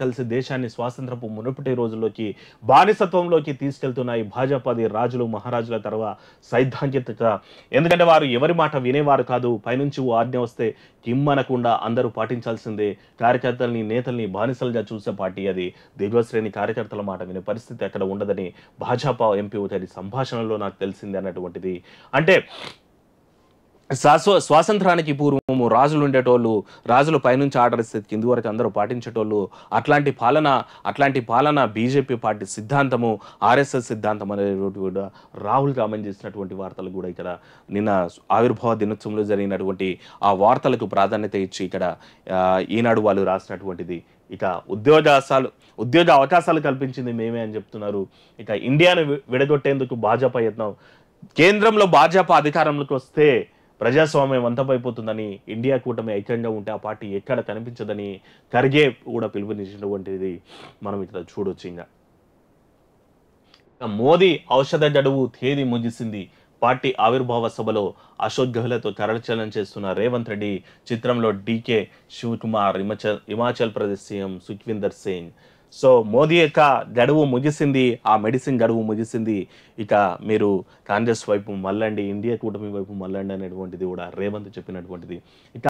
కలిసి దేశాన్ని స్వాతంత్రపు మునుపటి రోజుల్లోకి బానిసత్వంలోకి తీసుకెళ్తున్నాయి భాజపాది రాజులు మహారాజుల తర్వాత సైద్ధాంతికత ఎందుకంటే వారు ఎవరి మాట వినేవారు కాదు పైనుంచి ఆజ్ఞ వస్తే కిమ్మనకుండా అందరూ పాటించాల్సిందే కార్యకర్తల్ని నేతల్ని బానిసలుగా చూసే పార్టీ అది దిగ్వశ్రేణి కార్యకర్తల మాట వినే పరిస్థితి అక్కడ ఉండదని భాజపా ఎంపీ ఒకటి సంభాషణలో నాకు తెలిసింది అన్నటువంటిది అంటే స్వాతంత్రానికి పూర్వము రాజులు ఉండేటోళ్ళు రాజులు పైనుంచి ఆర్డర్ ఇస్తే కింది వరకు అందరూ పాటించేటోళ్ళు అట్లాంటి పాలన అట్లాంటి పాలన బీజేపీ పార్టీ సిద్ధాంతము ఆర్ఎస్ఎస్ సిద్ధాంతం అనేటువంటి కూడా రాహుల్ గాంధీ చేసినటువంటి వార్తలు కూడా ఇక్కడ నిన్న ఆవిర్భావ దినోత్సవంలో జరిగినటువంటి ఆ వార్తలకు ప్రాధాన్యత ఇచ్చి ఇక్కడ ఈనాడు వాళ్ళు రాసినటువంటిది ఇక ఉద్యోగాశాలు ఉద్యోగ అవకాశాలు కల్పించింది మేమే అని చెప్తున్నారు ఇక ఇండియాను విడగొట్టేందుకు భాజపా యత్నం కేంద్రంలో భాజపా అధికారంలోకి వస్తే ప్రజాస్వామ్యం అంతమైపోతుందని ఇండియా కూటమి ఐక్యంగా ఉంటే ఆ పార్టీ ఎక్కడ కనిపించదని ఖర్గే కూడా పిలుపునిచ్చినటువంటిది మనం ఇక్కడ చూడొచ్చు ఇంకా మోదీ ఔషధ గడువు తేదీ ముగిసింది పార్టీ ఆవిర్భావ సభలో అశోక్ గెహ్లతో కరచలనం చేస్తున్న రేవంత్ రెడ్డి చిత్రంలో DK Shivakumar Himachal Himachal Pradesh CM Sukhvinder Singh so Modi యొక్క గడువు ముగిసింది ఆ మెడిసిన్ గడువు ముగిసింది ఇక మీరు కాంగ్రెస్ వైపు మళ్ళండి ఇండియా కూటమి వైపు మళ్ళండి అనేటువంటిది కూడా రేవంత్ చెప్పినటువంటిది ఇక